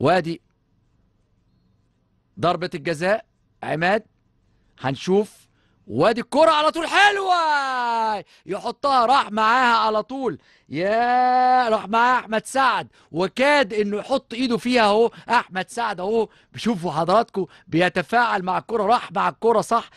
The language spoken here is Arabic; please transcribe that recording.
وادي ضربة الجزاء عماد هنشوف وادي الكرة على طول حلوة يحطها راح معاها على طول يا راح معاها أحمد سعد وكاد إنه يحط إيده فيها أهو أحمد سعد أهو شوفوا حضراتكم بيتفاعل مع الكرة راح مع الكرة صح